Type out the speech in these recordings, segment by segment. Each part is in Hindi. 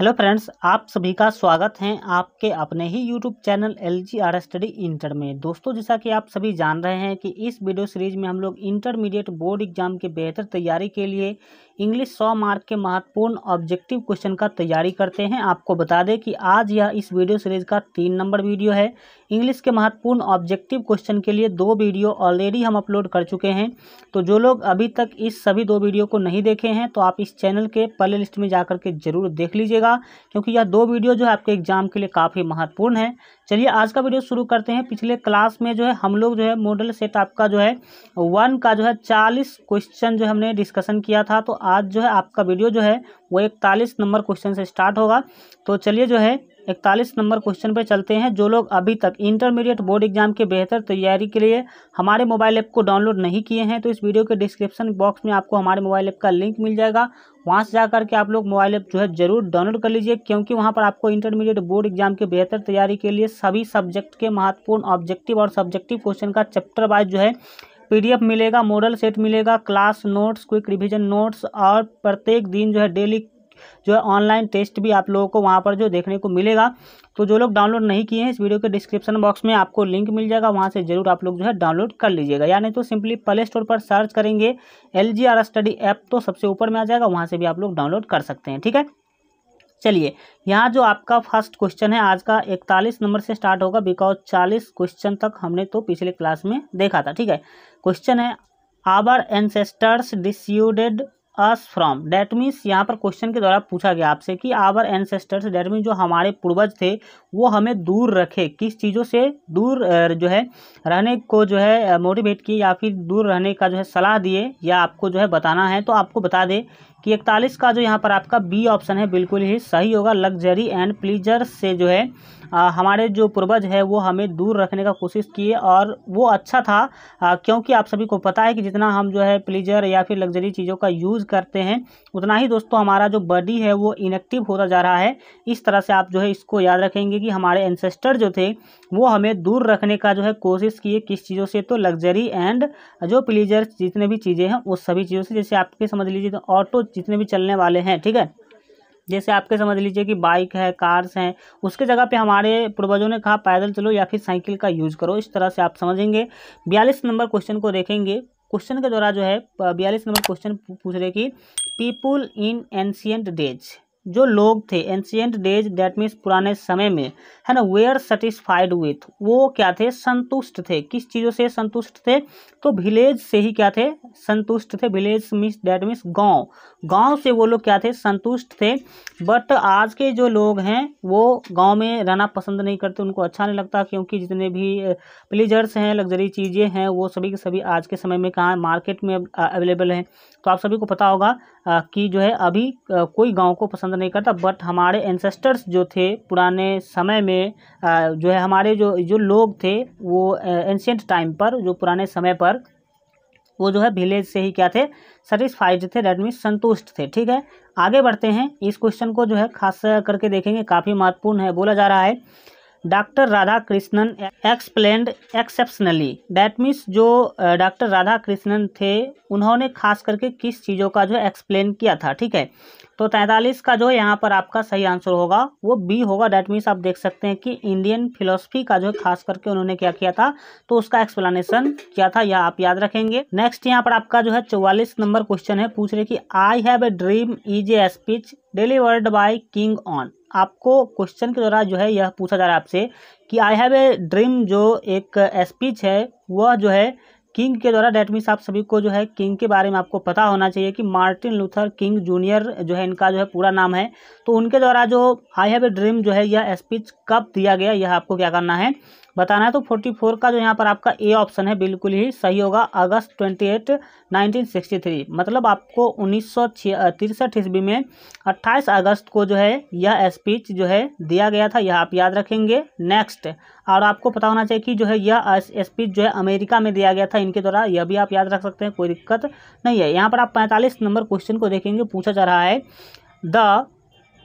हेलो फ्रेंड्स आप सभी का स्वागत है आपके अपने ही YouTube channel L G R study inter में दोस्तों जैसा कि आप सभी जान रहे हैं कि इस वीडियो सीरीज में हम लोग इंटरमीडिएट बोर्ड एग्जाम के बेहतर तैयारी के लिए इंग्लिश सौ मार्क के महत्वपूर्ण ऑब्जेक्टिव क्वेश्चन का तैयारी करते हैं आपको बता दें कि आज यह इस वीडियो सीरीज का तीन नंबर वीडियो है इंग्लिश के महत्वपूर्ण ऑब्जेक्टिव क्वेश्चन के लिए दो वीडियो ऑलरेडी हम अपलोड कर चुके हैं तो जो लोग अभी तक इस सभी दो वीडियो को नहीं देखे हैं तो आप इस चैनल के प्ले लिस्ट में जा के जरूर देख लीजिएगा क्योंकि यह दो वीडियो जो है आपके एग्जाम के लिए काफ़ी महत्वपूर्ण है चलिए आज का वीडियो शुरू करते हैं पिछले क्लास में जो है हम लोग जो है मॉडल सेट आपका जो है वन का जो है चालीस क्वेश्चन जो हमने डिस्कशन किया था तो आज जो है आपका वीडियो जो है वो इकतालीस नंबर क्वेश्चन से स्टार्ट होगा तो चलिए जो है इकतालीस नंबर क्वेश्चन पे चलते हैं जो लोग अभी तक इंटरमीडिएट बोर्ड एग्जाम के बेहतर तैयारी के लिए हमारे मोबाइल ऐप को डाउनलोड नहीं किए हैं तो इस वीडियो के डिस्क्रिप्शन बॉक्स में आपको हमारे मोबाइल ऐप का लिंक मिल जाएगा वहाँ से जाकर के आप लोग मोबाइल ऐप जो है जरूर डाउनलोड कर लीजिए क्योंकि वहाँ पर आपको इंटरमीडिएट बोर्ड एग्जाम के बेहतर तैयारी के लिए सभी सब्जेक्ट के महत्वपूर्ण ऑब्जेक्टिव और सब्जेक्टिव क्वेश्चन का चैप्टर वाइज जो है पीडीएफ मिलेगा मॉडल सेट मिलेगा class notes quick revision notes और प्रत्येक दिन जो है डेली जो है ऑनलाइन टेस्ट भी आप लोगों को वहाँ पर जो देखने को मिलेगा तो जो लोग डाउनलोड नहीं किए हैं इस वीडियो के डिस्क्रिप्शन बॉक्स में आपको लिंक मिल जाएगा वहाँ से जरूर आप लोग जो है डाउनलोड कर लीजिएगा या नहीं तो सिंपली प्ले स्टोर पर सर्च करेंगे L G R study app तो सबसे ऊपर में आ जाएगा वहाँ से भी आप लोग डाउनलोड कर सकते हैं ठीक है चलिए यहाँ जो आपका फर्स्ट क्वेश्चन है आज का इकतालीस नंबर से स्टार्ट होगा बिकॉज चालीस क्वेश्चन तक हमने तो पिछले क्लास में देखा था ठीक है क्वेश्चन है our ancestors dissuaded us from that means यहाँ पर क्वेश्चन के द्वारा पूछा गया आपसे कि आवर एनसेस्टर्स डैट मीन्स जो हमारे पूर्वज थे वो हमें दूर रखे किस चीज़ों से दूर जो है रहने को जो है मोटिवेट किए या फिर दूर रहने का जो है सलाह दिए या आपको जो है बताना है तो आपको बता दे कि इकतालीस का जो यहाँ पर आपका बी ऑप्शन है बिल्कुल ही सही होगा लग्जरी एंड प्लीजर से जो है आ, हमारे जो पूर्वज है वो हमें दूर रखने का कोशिश किए और वो अच्छा था आ, क्योंकि आप सभी को पता है कि जितना हम जो है प्लीजर या फिर लग्जरी चीज़ों का यूज़ करते हैं उतना ही दोस्तों हमारा जो बॉडी है वो इनएक्टिव होता जा रहा है इस तरह से आप जो है इसको याद रखेंगे कि हमारे एनसेस्टर जो थे वो हमें दूर रखने का जो है कोशिश किए किस चीज़ों से तो लग्जरी एंड जो प्लीजर जितने भी चीज़ें हैं उस सभी चीज़ों से जैसे आपके समझ लीजिए तो ऑटो जितने भी चलने वाले हैं ठीक है जैसे आपके समझ लीजिए कि बाइक है कार्स हैं उसके जगह पे हमारे पूर्वजों ने कहा पैदल चलो या फिर साइकिल का यूज करो इस तरह से आप समझेंगे बयालीस नंबर क्वेश्चन को देखेंगे क्वेश्चन के द्वारा जो है बयालीस नंबर क्वेश्चन पूछ रहे कि पीपुल इन एंशियंट डेज जो लोग थे एंशियंट डेज डैट मीन्स पुराने समय में है ना वेयर सेटिस्फाइड विथ वो क्या थे संतुष्ट थे किस चीज़ों से संतुष्ट थे तो विलेज से ही क्या थे संतुष्ट थे विलेज मीन्स दैट मीन्स गांव गांव से वो लोग क्या थे संतुष्ट थे बट आज के जो लोग हैं वो गांव में रहना पसंद नहीं करते उनको अच्छा नहीं लगता क्योंकि जितने भी प्लेजर्स हैं लग्जरी चीज़ें हैं वो सभी के सभी आज के समय में कहाँ मार्केट में अवेलेबल हैं तो आप सभी को पता होगा कि जो है अभी कोई गाँव को पसंद पसंद नहीं करता बट हमारे एंसेस्टर्स जो थे पुराने समय में जो है हमारे जो जो लोग थे वो एंशियंट टाइम पर जो पुराने समय पर वो जो है विलेज से ही क्या थे सेटिस्फाइड थे डेट मीन संतुष्ट थे ठीक है आगे बढ़ते हैं इस क्वेश्चन को जो है खास करके देखेंगे काफ़ी महत्वपूर्ण है बोला जा रहा है doctor Radhakrishnan explained exceptionally that means जो डॉक्टर राधा कृष्णन थे उन्होंने खास करके किस चीज़ों का जो एक्सप्लेन किया था ठीक है तो तैंतालीस का जो यहाँ पर आपका सही आंसर होगा वो बी होगा डैट मीन्स आप देख सकते हैं कि इंडियन फिलोसफी का जो खास करके उन्होंने क्या किया था तो उसका एक्सप्लेनेशन किया था यह आप याद रखेंगे नेक्स्ट यहाँ पर आपका जो है चौवालीस नंबर क्वेश्चन है पूछ रहे कि I have a dream is a speech delivered by King on आपको क्वेश्चन के द्वारा जो है यह पूछा जा रहा है आपसे कि आई हैव ए ड्रीम जो एक स्पीच है वह जो है किंग के द्वारा डेट मीन्स आप सभी को जो है किंग के बारे में आपको पता होना चाहिए कि मार्टिन लूथर किंग जूनियर जो है इनका जो है पूरा नाम है तो उनके द्वारा जो आई हैव ए ड्रीम जो है यह स्पीच कब दिया गया यह आपको क्या करना है बताना है तो फोर्टी फोर का जो यहाँ पर आपका ए ऑप्शन है बिल्कुल ही सही होगा अगस्त twenty eight nineteen sixty three मतलब आपको उन्नीस सौ छ तिरसठ ईस्वी में अट्ठाईस अगस्त को जो है यह स्पीच जो है दिया गया था यह आप याद रखेंगे नेक्स्ट और आपको पता होना चाहिए कि जो है यह स्पीच जो है अमेरिका में दिया गया था इनके द्वारा यह भी आप याद रख सकते हैं कोई दिक्कत नहीं है यहाँ पर आप पैंतालीस नंबर क्वेश्चन को देखेंगे पूछा जा रहा है the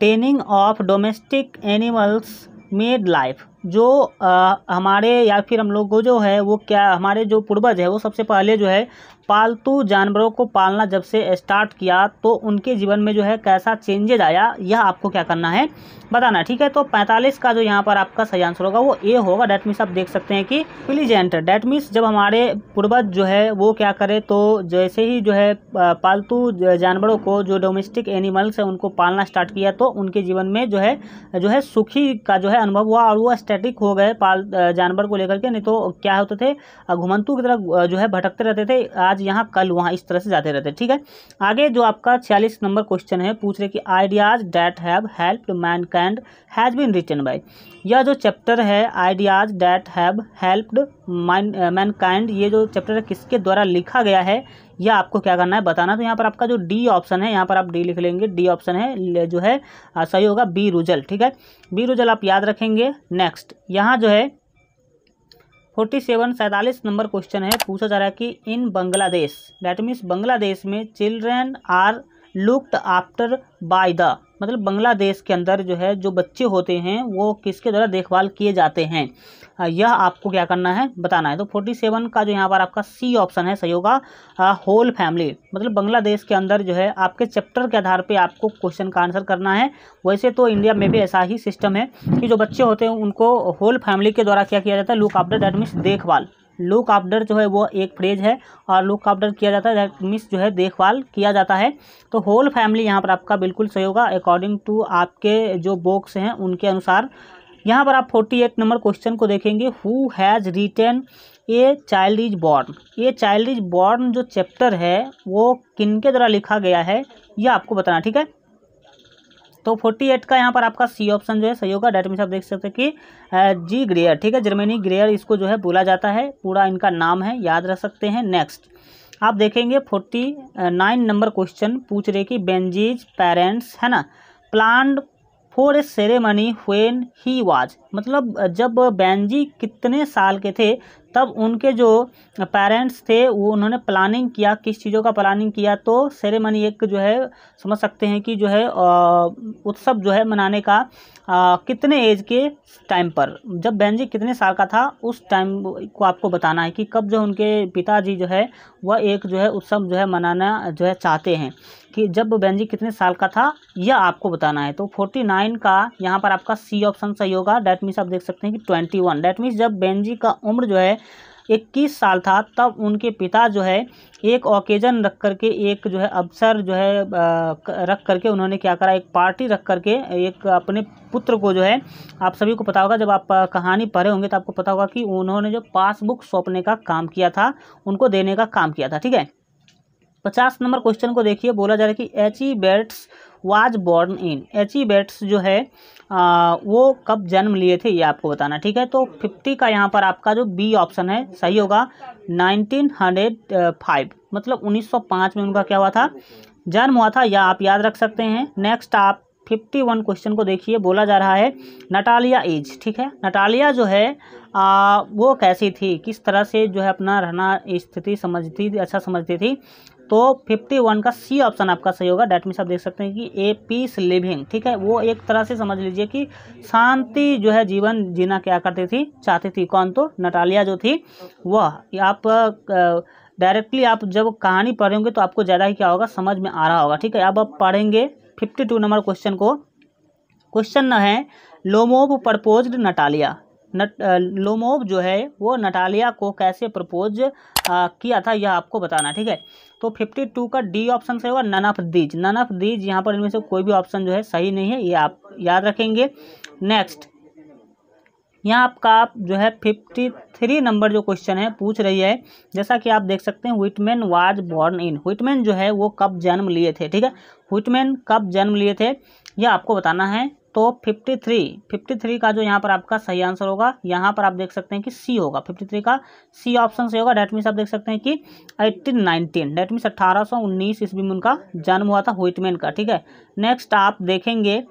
taming of domestic animals made life जो आ, हमारे या फिर हम लोग को जो है वो क्या हमारे जो पूर्वज है वो सबसे पहले जो है पालतू जानवरों को पालना जब से स्टार्ट किया तो उनके जीवन में जो है कैसा चेंजेज आया यह आपको क्या करना है बताना ठीक है तो 45 का जो यहाँ पर आपका सही आंसर होगा वो ए होगा डैट मीन्स आप देख सकते हैं कि पिलीजेंट डैट मीन्स जब हमारे पूर्वज जो है वो क्या करे तो जैसे ही जो है पालतू जानवरों को जो डोमेस्टिक एनिमल्स हैं उनको पालना स्टार्ट किया तो उनके जीवन में जो है जो है सुखी का जो है अनुभव हुआ और वो स्टेटिक हो गए पाल जानवर को लेकर के नहीं तो क्या होते थे घुमंतु की तरह जो है भटकते रहते थे आज आज यहाँ कल वहाँ इस तरह से जाते रहते हैं ठीक है आगे जो आपका छियालीस नंबर क्वेश्चन है पूछ रहे कि ideas that have helped mankind has been written by यह जो चैप्टर है ideas that have helped mankind ये जो चैप्टर है किसके द्वारा लिखा गया है यह आपको क्या करना है बताना तो यहाँ पर आपका जो डी ऑप्शन है यहाँ पर आप डी लिख लेंगे डी ऑप्शन है जो है सही होगा बी रुजल ठीक है बी रुजल आप याद रखेंगे नेक्स्ट यहाँ जो है फोर्टी सेवन सैंतालीस नंबर क्वेश्चन है पूछा जा रहा है कि in Bangladesh that means Bangladesh में children are looked after by the मतलब बांग्लादेश के अंदर जो है जो बच्चे होते हैं वो किसके द्वारा देखभाल किए जाते हैं यह आपको क्या करना है बताना है तो फोर्टी सेवन का जो यहाँ पर आपका सी ऑप्शन है सही होगा होल फैमिली मतलब बांग्लादेश के अंदर जो है आपके चैप्टर के आधार पे आपको क्वेश्चन का आंसर करना है वैसे तो इंडिया में भी ऐसा ही सिस्टम है कि जो बच्चे होते हैं उनको होल फैमिली के द्वारा क्या किया जाता है लुक आफ्टर दैट मीन्स देखभाल लुक आफ्टर जो है वो एक फ्रेज है और लुक आफ्टर किया जाता है दैट मीन्स जो है देखभाल किया जाता है तो होल फैमिली यहाँ पर आपका बिल्कुल सही होगा अकॉर्डिंग टू आपके जो बॉक्स हैं उनके अनुसार यहाँ पर आप फोर्टी एट नंबर क्वेश्चन को देखेंगे who has written a child is born ये चाइल्ड इज बॉर्न जो चैप्टर है वो किनके द्वारा लिखा गया है यह आपको बताना ठीक है तो 48 का यहाँ पर आपका सी ऑप्शन जो है सही होगा डेट मीन्स आप देख सकते हैं कि जी ग्रेयर ठीक है जर्मनी ग्रेयर इसको जो है बोला जाता है पूरा इनका नाम है याद रख सकते हैं नेक्स्ट आप देखेंगे फोर्टी नाइन नंबर क्वेश्चन पूछ रहे कि बेंजीज पेरेंट्स है ना plan for a ceremony when he was मतलब जब बैनजी कितने साल के थे तब उनके जो पेरेंट्स थे वो उन्होंने प्लानिंग किया किस चीज़ों का प्लानिंग किया तो सेरेमनी एक जो है समझ सकते हैं कि जो है उत्सव जो है मनाने का आ, कितने एज के टाइम पर जब बहन जी कितने साल का था उस टाइम को आपको बताना है कि कब जो उनके पिताजी जो है वह एक जो है उत्सव जो है मनाना जो है चाहते हैं कि जब बेंजी कितने साल का था यह आपको बताना है तो फोर्टी नाइन का यहाँ पर आपका सी ऑप्शन सही होगा डैट मीन्स आप देख सकते हैं कि ट्वेंटी वन डैट मीन्स जब बेंजी का उम्र जो है इक्कीस साल था तब उनके पिता जो है एक ओकेजन रख करके एक जो है अवसर जो है रख करके उन्होंने क्या करा एक पार्टी रख करके एक अपने पुत्र को जो है आप सभी को पता होगा जब आप कहानी पढ़े होंगे तो आपको पता होगा कि उन्होंने जो पासबुक सौंपने का काम किया था उनको देने का काम किया था ठीक है पचास नंबर क्वेश्चन को देखिए बोला जा रहा है कि H E Bates was born in H E Bates जो है आ, वो कब जन्म लिए थे ये आपको बताना ठीक है तो फिफ्टी का यहाँ पर आपका जो बी ऑप्शन है सही होगा नाइनटीन हंड्रेड फाइव मतलब उन्नीस सौ पाँच में उनका क्या हुआ था जन्म हुआ था या आप याद रख सकते हैं नेक्स्ट आप फिफ्टी वन क्वेश्चन को देखिए बोला जा रहा है नटालिया एज ठीक है नटालिया जो है आ, वो कैसी थी किस तरह से जो है अपना रहना स्थिति समझती थी अच्छा समझती थी तो 51 का सी ऑप्शन आपका सही होगा डैट मीन्स आप देख सकते हैं कि ए पीस लिविंग ठीक है वो एक तरह से समझ लीजिए कि शांति जो है जीवन जीना क्या करती थी चाहती थी कौन तो नटालिया जो थी वह आप डायरेक्टली आप जब कहानी पढ़ेंगे तो आपको ज़्यादा ही क्या होगा समझ में आ रहा होगा ठीक है अब आप पढ़ेंगे फिफ्टी टू नंबर क्वेश्चन को क्वेश्चन है लोमोव प्रपोज्ड नटालिया नट लोमोव जो है वो नटालिया को कैसे प्रपोज किया था यह आपको बताना ठीक है तो 52 का डी ऑप्शन सही होगा none of these none of these यहाँ पर इनमें से कोई भी ऑप्शन जो है सही नहीं है ये आप याद रखेंगे नेक्स्ट यहाँ आपका जो है फिफ्टी थ्री नंबर जो क्वेश्चन है पूछ रही है जैसा कि आप देख सकते हैं Whitman was born in Whitman जो है वो कब जन्म लिए थे ठीक है व्हिटमैन कब जन्म लिए थे यह आपको बताना है तो 53 53 का जो यहाँ पर आपका सही आंसर होगा यहाँ पर आप देख सकते हैं कि सी होगा 53 का सी ऑप्शन से होगा डेट मीन्स आप देख सकते हैं कि 1819 डेट मीन्स 1819 ईस्वी में उनका जन्म हुआ था हुइटमैन का ठीक है नेक्स्ट आप देखेंगे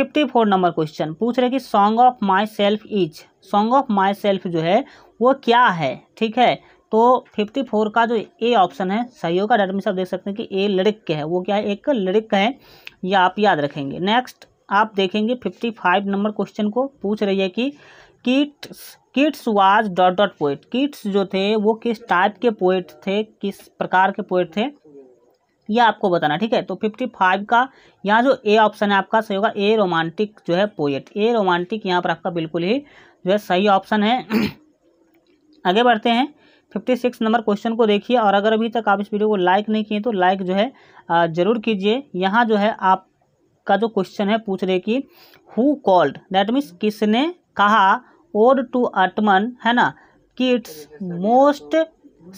54 नंबर क्वेश्चन पूछ रहे कि song of myself each song of myself जो है वो क्या है ठीक है तो 54 का जो ए ऑप्शन है सही होगा डेट मीन्स आप देख सकते हैं कि ए लिरिक के है वो क्या है एक लिरिक है या आप याद रखेंगे नेक्स्ट आप देखेंगे फिफ्टी फाइव नंबर क्वेश्चन को पूछ रही है कि Keats Keats was dot dot poet Keats जो थे वो किस टाइप के पोइट थे किस प्रकार के पोइट थे ये आपको बताना ठीक है तो फिफ्टी फाइव का यहाँ जो ए ऑप्शन है आपका सही होगा ए रोमांटिक जो है पोएट ए रोमांटिक यहाँ पर आपका बिल्कुल ही जो है सही ऑप्शन है आगे बढ़ते हैं फिफ्टी सिक्स नंबर क्वेश्चन को देखिए और अगर अभी तक आप इस वीडियो को लाइक नहीं किए तो लाइक जो है ज़रूर कीजिए यहाँ जो है आप का जो क्वेश्चन है पूछ रहे कि हु कॉल्ड दैट मीन्स किसने कहा ओड टू अटमन है ना कि it's most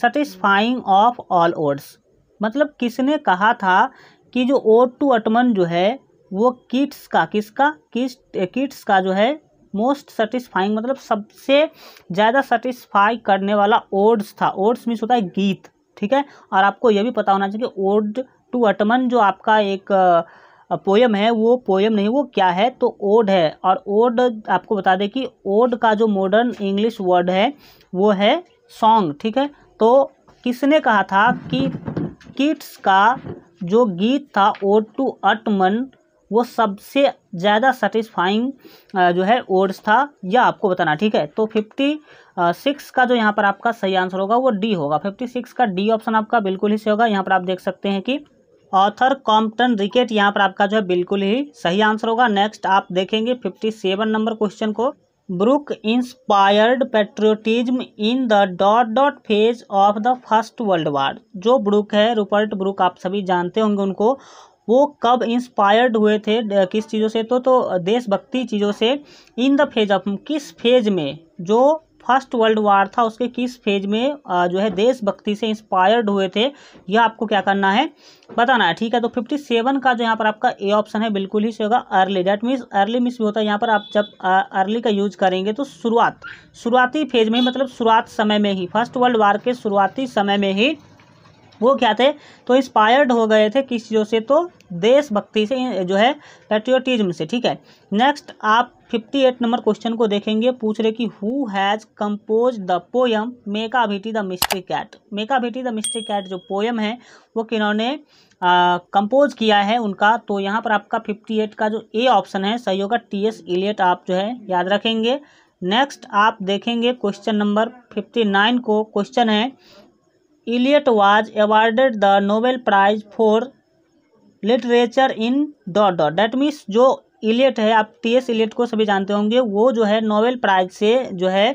satisfying of all odes मतलब किसने कहा था कि जो ओड टू अटमन जो है वो किट्स का किसका किस किट्स का जो है मोस्ट सेटिस्फाइंग मतलब सबसे ज़्यादा सेटिस्फाई करने वाला ओड्स था ओड्स मीन्स होता है गीत ठीक है और आपको यह भी पता होना चाहिए कि ओड टू अटमन जो आपका एक पोयम है वो पोयम नहीं वो क्या है तो ओड है और ओड आपको बता दें कि ओड का जो मॉडर्न इंग्लिश वर्ड है वो है सॉन्ग ठीक है तो किसने कहा था कि किट्स का जो गीत था ओड टू अटमन वो सबसे ज़्यादा सेटिस्फाइंग जो है ओड्स था यह आपको बताना ठीक है तो फिफ्टी सिक्स का जो यहाँ पर आपका सही आंसर होगा वो डी होगा फिफ्टी सिक्स का डी ऑप्शन आपका बिल्कुल ही सही होगा यहाँ पर आप देख सकते हैं कि ऑथर कॉम्पटन रिकेट यहाँ पर आपका जो है बिल्कुल ही सही आंसर होगा नेक्स्ट आप देखेंगे फिफ्टी सेवन नंबर क्वेश्चन को Brooke inspired patriotism in the dot dot phase of the First World War जो ब्रुक है रूपर्ट ब्रुक आप सभी जानते होंगे उनको वो कब इंस्पायर्ड हुए थे किस चीज़ों से तो तो देशभक्ति चीज़ों से इन द फेज ऑफ किस फेज में जो फर्स्ट वर्ल्ड वार था उसके किस फेज में जो है देशभक्ति से इंस्पायर्ड हुए थे यह आपको क्या करना है बताना है ठीक है तो फिफ्टी सेवन का जो यहाँ पर आपका ए ऑप्शन है बिल्कुल ही से होगा अर्ली डैट मीन्स अर्ली मिस भी होता है यहाँ पर आप जब अर्ली का यूज करेंगे तो शुरुआत शुरुआती फेज में ही मतलब शुरुआत समय में ही फर्स्ट वर्ल्ड वार के शुरुआती समय में ही वो क्या थे तो इंस्पायर्ड हो गए थे किस चीज़ों से तो देशभक्ति से जो है पेट्रियोटिज्म से ठीक है नेक्स्ट आप फिफ्टी एट नंबर क्वेश्चन को देखेंगे पूछ रहे कि who has compose the poem Macavity the Mystery Cat Macavity the Mystery Cat जो पोयम है वो किन्होंने कंपोज किया है उनका तो यहाँ पर आपका फिफ्टी एट का जो ए ऑप्शन है सही होगा टी एस इलियट आप जो है याद रखेंगे नेक्स्ट आप देखेंगे क्वेश्चन नंबर फिफ्टी नाइन को क्वेश्चन है Eliot was awarded the Nobel Prize for literature in dot dot that means जो इलियट है आप टी एस इलियट को सभी जानते होंगे वो जो है नोबेल प्राइज से जो है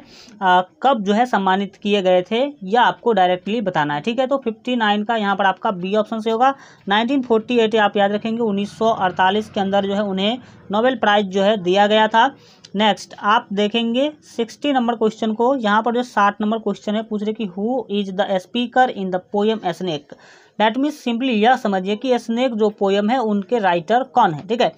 आ, कब जो है सम्मानित किए गए थे या आपको डायरेक्टली बताना है ठीक है तो फिफ्टी नाइन का यहाँ पर आपका बी ऑप्शन से होगा नाइनटीन फोर्टी एट आप याद रखेंगे उन्नीस सौ अड़तालीस के अंदर जो है उन्हें नोबेल प्राइज जो है दिया गया था नेक्स्ट आप देखेंगे सिक्सटी नंबर क्वेश्चन को यहाँ पर जो साठ नंबर क्वेश्चन है पूछ रहे कि who is the speaker in the poem Snake that means simply यह समझिए कि स्नेक जो पोएम है उनके राइटर कौन है ठीक है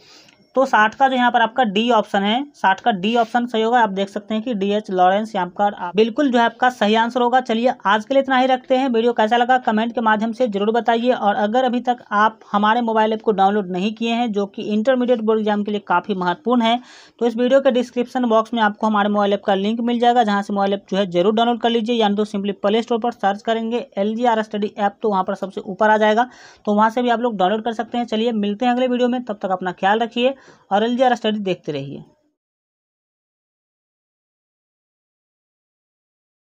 तो साठ का जो यहाँ पर आपका डी ऑप्शन है साठ का डी ऑप्शन सही होगा आप देख सकते हैं कि डी एच लॉरेंस यहाँ का बिल्कुल जो है आपका सही आंसर होगा चलिए आज के लिए इतना ही रखते हैं वीडियो कैसा लगा कमेंट के माध्यम से जरूर बताइए और अगर अभी तक आप हमारे मोबाइल ऐप को डाउनलोड नहीं किए हैं जो कि इंटरमीडिएट बोर्ड एग्जाम के लिए काफ़ी महत्वपूर्ण है तो इस वीडियो के डिस्क्रिप्शन बॉक्स में आपको हमारे मोबाइल ऐप का लिंक मिल जाएगा जहाँ से मोबाइल ऐप जो है जरूर डाउनलोड कर लीजिए या तो सिंपली प्ले स्टोर पर सर्च करेंगे L G R study app तो वहाँ पर सबसे ऊपर आ जाएगा तो वहाँ से भी आप लोग डाउनलोड कर सकते हैं चलिए मिलते हैं अगले वीडियो में तब तक अपना ख्याल रखिए और एल जी आर स्टडी देखते रहिए